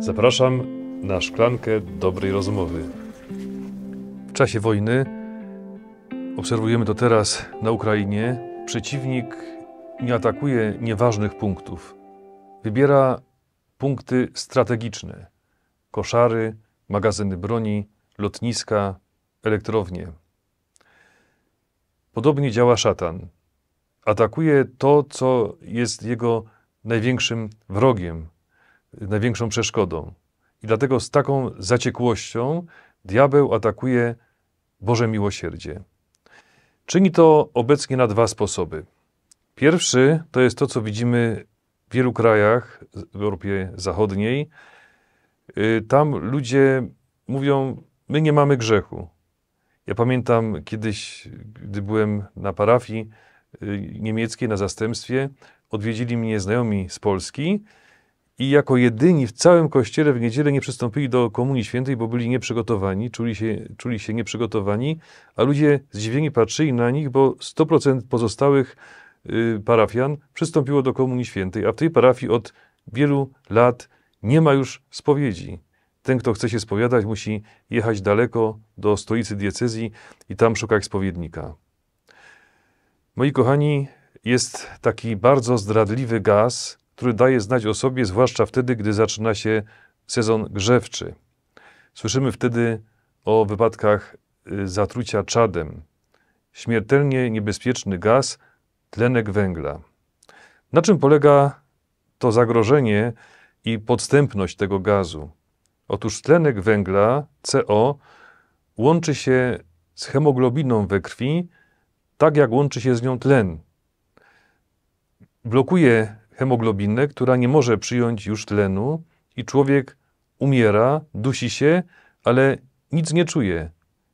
Zapraszam na szklankę dobrej rozmowy. W czasie wojny obserwujemy to teraz na Ukrainie. Przeciwnik nie atakuje nieważnych punktów. Wybiera punkty strategiczne: koszary, magazyny broni, lotniska, elektrownie. Podobnie działa szatan. Atakuje to, co jest jego największym wrogiem największą przeszkodą. I dlatego z taką zaciekłością diabeł atakuje Boże miłosierdzie. Czyni to obecnie na dwa sposoby. Pierwszy to jest to, co widzimy w wielu krajach w Europie Zachodniej. Y, tam ludzie mówią: My nie mamy grzechu. Ja pamiętam kiedyś, gdy byłem na parafii y, niemieckiej na zastępstwie, odwiedzili mnie znajomi z Polski i jako jedyni w całym kościele w niedzielę nie przystąpili do Komunii Świętej, bo byli nieprzygotowani, czuli się, czuli się nieprzygotowani, a ludzie zdziwieni patrzyli na nich, bo 100% pozostałych y, parafian przystąpiło do Komunii Świętej, a w tej parafii od wielu lat nie ma już spowiedzi. Ten, kto chce się spowiadać, musi jechać daleko do stolicy diecezji i tam szukać spowiednika. Moi kochani, jest taki bardzo zdradliwy gaz, który daje znać o sobie, zwłaszcza wtedy, gdy zaczyna się sezon grzewczy. Słyszymy wtedy o wypadkach y, zatrucia czadem. Śmiertelnie niebezpieczny gaz, tlenek węgla. Na czym polega to zagrożenie i podstępność tego gazu? Otóż tlenek węgla, CO, łączy się z hemoglobiną we krwi, tak jak łączy się z nią tlen. Blokuje hemoglobinę, która nie może przyjąć już tlenu i człowiek umiera, dusi się, ale nic nie czuje.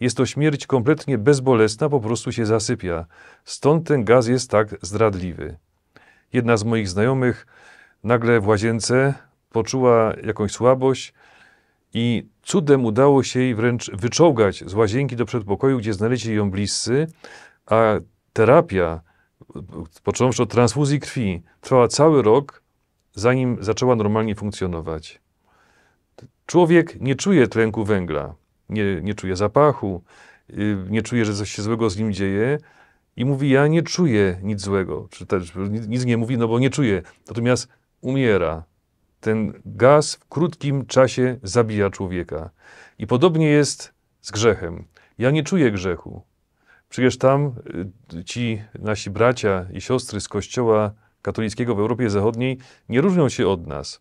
Jest to śmierć kompletnie bezbolesna, po prostu się zasypia. Stąd ten gaz jest tak zdradliwy. Jedna z moich znajomych nagle w łazience poczuła jakąś słabość i cudem udało się jej wręcz wyczołgać z łazienki do przedpokoju, gdzie znaleźli ją bliscy, a terapia począwszy od transfuzji krwi, trwała cały rok, zanim zaczęła normalnie funkcjonować. Człowiek nie czuje tlenku węgla, nie, nie czuje zapachu, y, nie czuje, że coś się złego z nim dzieje i mówi, ja nie czuję nic złego, czy też nic nie mówi, no bo nie czuje. Natomiast umiera. Ten gaz w krótkim czasie zabija człowieka. I podobnie jest z grzechem. Ja nie czuję grzechu, Przecież tam y, ci nasi bracia i siostry z Kościoła katolickiego w Europie Zachodniej nie różnią się od nas.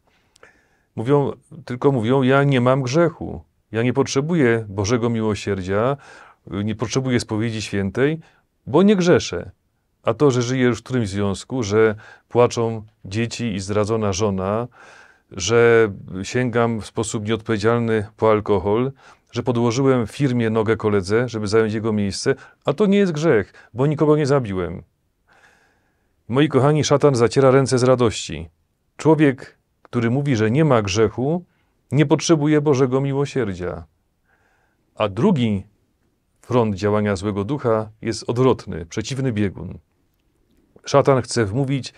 Mówią, tylko mówią: Ja nie mam grzechu, ja nie potrzebuję Bożego miłosierdzia, y, nie potrzebuję spowiedzi świętej, bo nie grzeszę. A to, że żyję już w którymś związku, że płaczą dzieci i zdradzona żona, że sięgam w sposób nieodpowiedzialny po alkohol, że podłożyłem firmie nogę koledze, żeby zająć jego miejsce, a to nie jest grzech, bo nikogo nie zabiłem. Moi kochani, szatan zaciera ręce z radości. Człowiek, który mówi, że nie ma grzechu, nie potrzebuje Bożego miłosierdzia. A drugi front działania złego ducha jest odwrotny, przeciwny biegun. Szatan chce wmówić: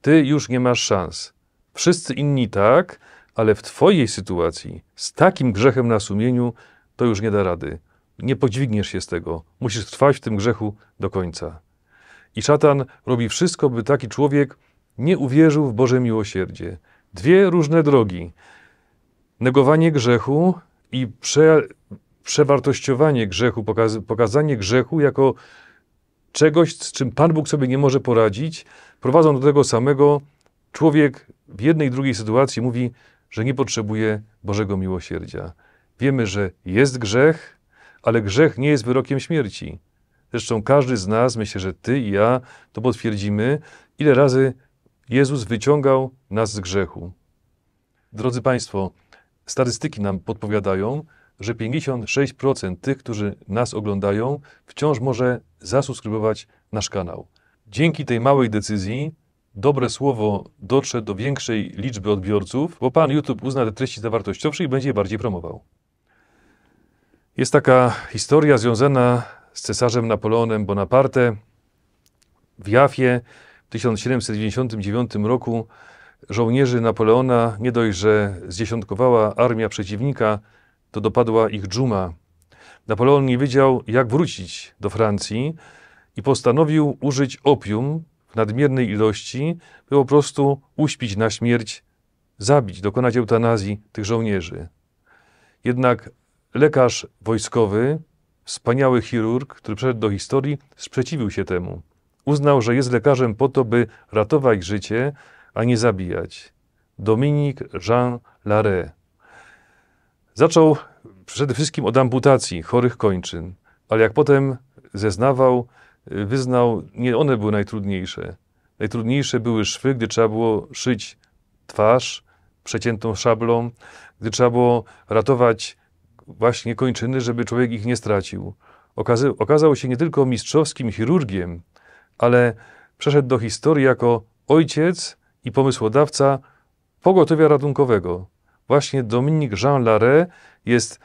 Ty już nie masz szans. Wszyscy inni tak, ale w Twojej sytuacji z takim grzechem na sumieniu to już nie da rady. Nie podźwigniesz się z tego. Musisz trwać w tym grzechu do końca. I szatan robi wszystko, by taki człowiek nie uwierzył w Boże miłosierdzie. Dwie różne drogi. Negowanie grzechu i prze, przewartościowanie grzechu, pokaz, pokazanie grzechu jako czegoś, z czym Pan Bóg sobie nie może poradzić, prowadzą do tego samego. Człowiek w jednej i drugiej sytuacji mówi: że nie potrzebuje Bożego miłosierdzia. Wiemy, że jest grzech, ale grzech nie jest wyrokiem śmierci. Zresztą każdy z nas, myślę, że ty i ja to potwierdzimy, ile razy Jezus wyciągał nas z grzechu. Drodzy Państwo, statystyki nam podpowiadają, że 56% tych, którzy nas oglądają, wciąż może zasubskrybować nasz kanał. Dzięki tej małej decyzji dobre słowo dotrze do większej liczby odbiorców, bo pan YouTube uzna te treści za wartościowsze i będzie je bardziej promował. Jest taka historia związana z cesarzem Napoleonem Bonaparte w Jafie w 1799 roku. Żołnierzy Napoleona nie dość, że zdziesiątkowała armia przeciwnika, to dopadła ich dżuma. Napoleon nie wiedział, jak wrócić do Francji i postanowił użyć opium w nadmiernej ilości, by po prostu uśpić na śmierć, zabić, dokonać eutanazji tych żołnierzy. Jednak lekarz wojskowy, wspaniały chirurg, który przeszedł do historii, sprzeciwił się temu. Uznał, że jest lekarzem po to, by ratować życie, a nie zabijać. Dominik Jean Larrey. Zaczął przede wszystkim od amputacji chorych kończyn, ale jak potem zeznawał, wyznał, nie one były najtrudniejsze. Najtrudniejsze były szwy, gdy trzeba było szyć twarz przeciętą szablą, gdy trzeba było ratować właśnie kończyny, żeby człowiek ich nie stracił. okazał się nie tylko mistrzowskim chirurgiem, ale przeszedł do historii jako ojciec i pomysłodawca pogotowia ratunkowego. Właśnie Dominik Jean Larré jest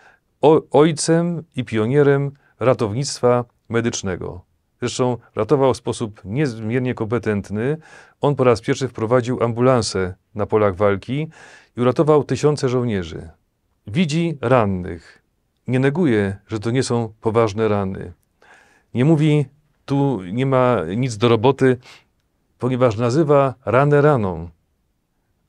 ojcem i pionierem ratownictwa medycznego. Zresztą ratował w sposób niezmiernie kompetentny. On po raz pierwszy wprowadził ambulansę na polach walki i uratował tysiące żołnierzy. Widzi rannych. Nie neguje, że to nie są poważne rany. Nie mówi, tu nie ma nic do roboty, ponieważ nazywa ranę raną,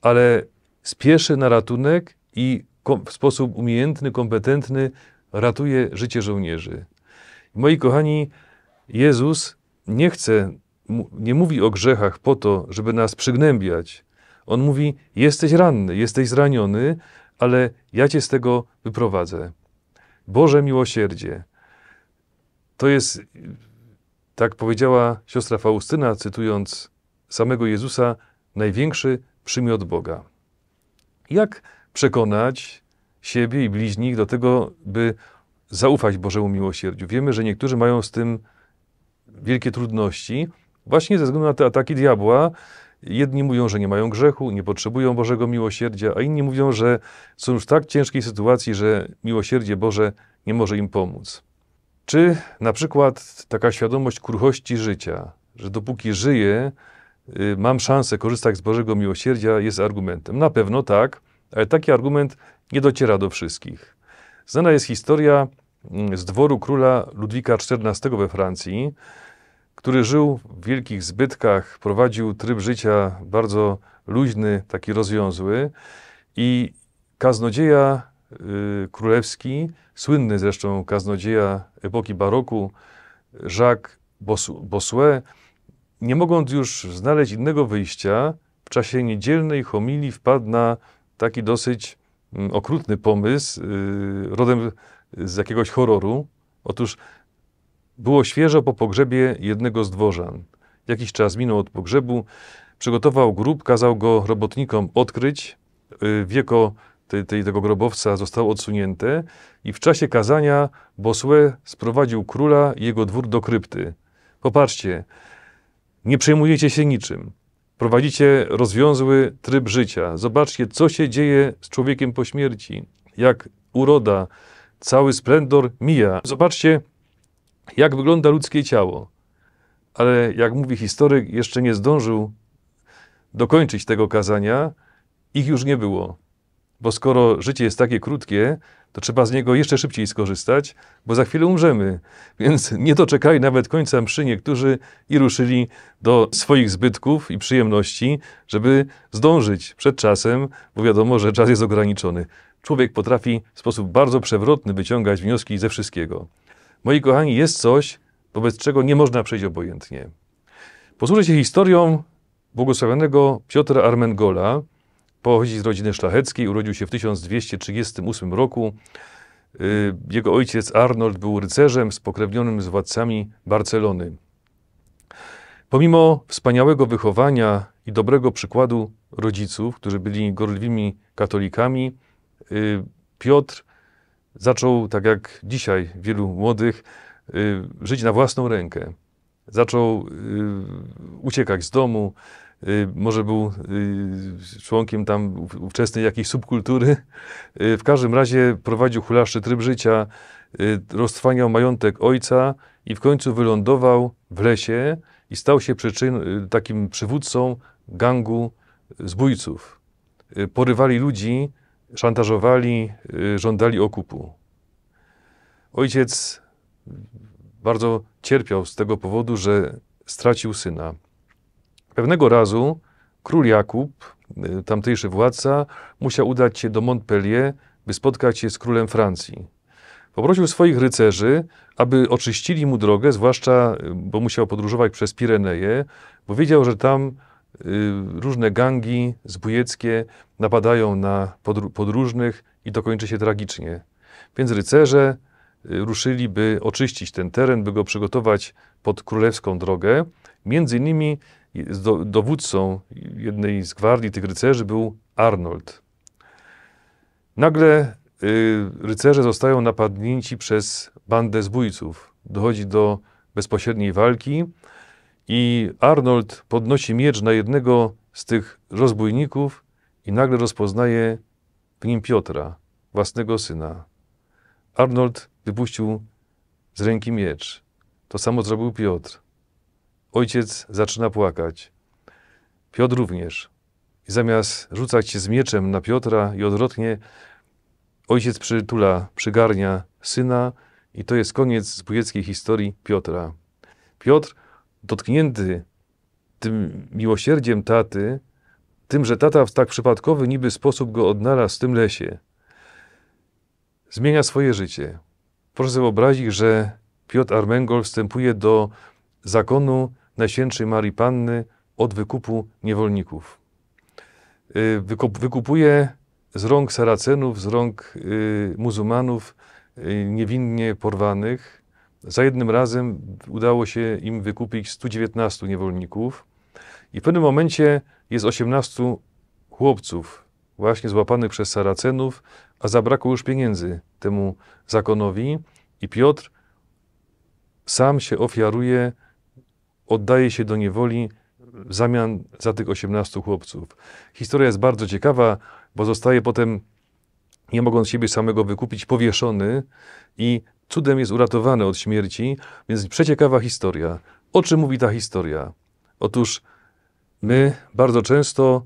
ale spieszy na ratunek i w sposób umiejętny, kompetentny ratuje życie żołnierzy. Moi kochani, Jezus nie chce, nie mówi o grzechach po to, żeby nas przygnębiać. On mówi: Jesteś ranny, jesteś zraniony, ale ja cię z tego wyprowadzę. Boże miłosierdzie. To jest, tak powiedziała siostra Faustyna, cytując samego Jezusa, największy przymiot Boga. Jak przekonać siebie i bliźnich do tego, by zaufać Bożemu miłosierdziu? Wiemy, że niektórzy mają z tym wielkie trudności właśnie ze względu na te ataki diabła. Jedni mówią, że nie mają grzechu, nie potrzebują Bożego miłosierdzia, a inni mówią, że są już w tak ciężkiej sytuacji, że miłosierdzie Boże nie może im pomóc. Czy na przykład taka świadomość kruchości życia, że dopóki żyję, y, mam szansę korzystać z Bożego miłosierdzia, jest argumentem? Na pewno tak, ale taki argument nie dociera do wszystkich. Znana jest historia mm, z dworu króla Ludwika XIV we Francji, który żył w wielkich zbytkach, prowadził tryb życia bardzo luźny, taki rozwiązły i kaznodzieja y, królewski, słynny zresztą kaznodzieja epoki baroku, Jacques Bossuet, nie mogąc już znaleźć innego wyjścia, w czasie niedzielnej homilii wpadł na taki dosyć mm, okrutny pomysł, y, rodem z jakiegoś horroru. Otóż było świeżo po pogrzebie jednego z dworzan. Jakiś czas minął od pogrzebu, przygotował grób, kazał go robotnikom odkryć. Y, wieko tej, tego grobowca zostało odsunięte i w czasie kazania Bosłe sprowadził króla i jego dwór do krypty. Popatrzcie, nie przejmujecie się niczym. Prowadzicie rozwiązły tryb życia. Zobaczcie, co się dzieje z człowiekiem po śmierci. Jak uroda, cały splendor mija. Zobaczcie, jak wygląda ludzkie ciało. Ale jak mówi historyk, jeszcze nie zdążył dokończyć tego kazania, ich już nie było. Bo skoro życie jest takie krótkie, to trzeba z niego jeszcze szybciej skorzystać, bo za chwilę umrzemy. Więc nie doczekaj nawet końca mszy niektórzy i ruszyli do swoich zbytków i przyjemności, żeby zdążyć przed czasem, bo wiadomo, że czas jest ograniczony. Człowiek potrafi w sposób bardzo przewrotny wyciągać wnioski ze wszystkiego. Moi kochani, jest coś, wobec czego nie można przejść obojętnie. Posłużę się historią błogosławionego Piotra Armengola. Pochodzi z rodziny szlacheckiej, urodził się w 1238 roku. Y, jego ojciec Arnold był rycerzem spokrewnionym z władcami Barcelony. Pomimo wspaniałego wychowania i dobrego przykładu rodziców, którzy byli gorliwymi katolikami, y, Piotr zaczął, tak jak dzisiaj wielu młodych, y, żyć na własną rękę. Zaczął y, uciekać z domu, y, może był członkiem tam ówczesnej jakiejś subkultury. W każdym razie prowadził hulaszczy tryb życia, roztrwaniał majątek ojca i w końcu wylądował w lesie i stał się przyczyn, takim przywódcą gangu zbójców. Porywali ludzi, szantażowali, y, żądali okupu. Ojciec bardzo cierpiał z tego powodu, że stracił syna. Pewnego razu król Jakub, y, tamtejszy władca, musiał udać się do Montpellier, by spotkać się z królem Francji. Poprosił swoich rycerzy, aby oczyścili mu drogę, zwłaszcza, y, bo musiał podróżować przez Pireneje, bo wiedział, że tam Y, różne gangi zbójeckie napadają na podróżnych i to kończy się tragicznie. Więc rycerze y, ruszyli, by oczyścić ten teren, by go przygotować pod królewską drogę. Między innymi y, dowódcą jednej z gwardii tych rycerzy był Arnold. Nagle rycerze zostają napadnięci przez bandę zbójców. Dochodzi do bezpośredniej walki. I Arnold podnosi miecz na jednego z tych rozbójników i nagle rozpoznaje w nim Piotra, własnego syna. Arnold wypuścił z ręki miecz. To samo zrobił Piotr. Ojciec zaczyna płakać. Piotr również. I zamiast rzucać się z mieczem na Piotra i odwrotnie, ojciec przytula, przygarnia syna i to jest koniec zbójeckiej historii Piotra. Piotr dotknięty tym miłosierdziem taty, tym, że tata w tak przypadkowy niby sposób go odnalazł w tym lesie, zmienia swoje życie. Proszę sobie wyobrazić, że Piotr Armengol wstępuje do zakonu Najświętszej Marii Panny od wykupu niewolników. Y, wykup, wykupuje z rąk Saracenów, z rąk y, muzułmanów y, niewinnie porwanych, za jednym razem udało się im wykupić 119 niewolników i w pewnym momencie jest 18 chłopców właśnie złapanych przez Saracenów, a zabrakło już pieniędzy temu zakonowi i Piotr sam się ofiaruje, oddaje się do niewoli w zamian za tych 18 chłopców. Historia jest bardzo ciekawa, bo zostaje potem, nie mogąc siebie samego wykupić, powieszony i cudem jest uratowany od śmierci, więc przeciekawa historia. O czym mówi ta historia? Otóż my bardzo często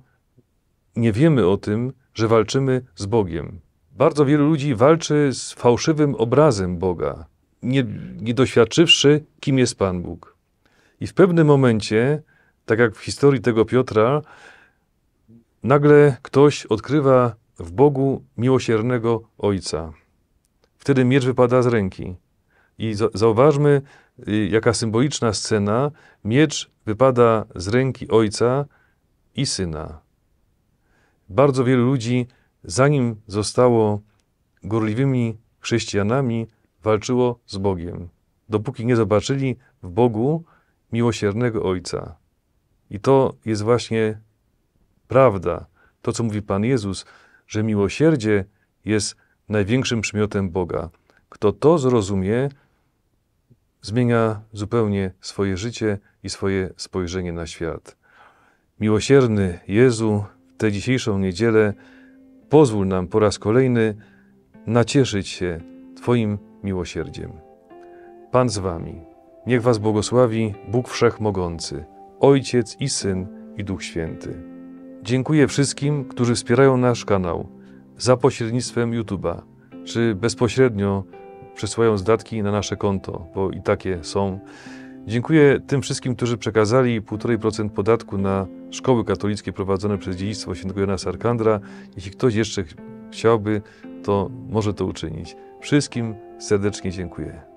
nie wiemy o tym, że walczymy z Bogiem. Bardzo wielu ludzi walczy z fałszywym obrazem Boga, nie, nie doświadczywszy, kim jest Pan Bóg. I w pewnym momencie, tak jak w historii tego Piotra, nagle ktoś odkrywa w Bogu miłosiernego Ojca wtedy miecz wypada z ręki. I zauważmy, y, jaka symboliczna scena. Miecz wypada z ręki ojca i syna. Bardzo wielu ludzi, zanim zostało gorliwymi chrześcijanami, walczyło z Bogiem, dopóki nie zobaczyli w Bogu miłosiernego Ojca. I to jest właśnie prawda, to co mówi Pan Jezus, że miłosierdzie jest największym przymiotem Boga. Kto to zrozumie, zmienia zupełnie swoje życie i swoje spojrzenie na świat. Miłosierny Jezu, w tę dzisiejszą niedzielę pozwól nam po raz kolejny nacieszyć się Twoim miłosierdziem. Pan z Wami. Niech Was błogosławi Bóg Wszechmogący, Ojciec i Syn i Duch Święty. Dziękuję wszystkim, którzy wspierają nasz kanał za pośrednictwem YouTube'a, czy bezpośrednio przesyłają zdatki na nasze konto, bo i takie są. Dziękuję tym wszystkim, którzy przekazali 1,5% podatku na szkoły katolickie prowadzone przez dziedzictwo świętego Jana Sarkandra. Jeśli ktoś jeszcze chciałby, to może to uczynić. Wszystkim serdecznie dziękuję.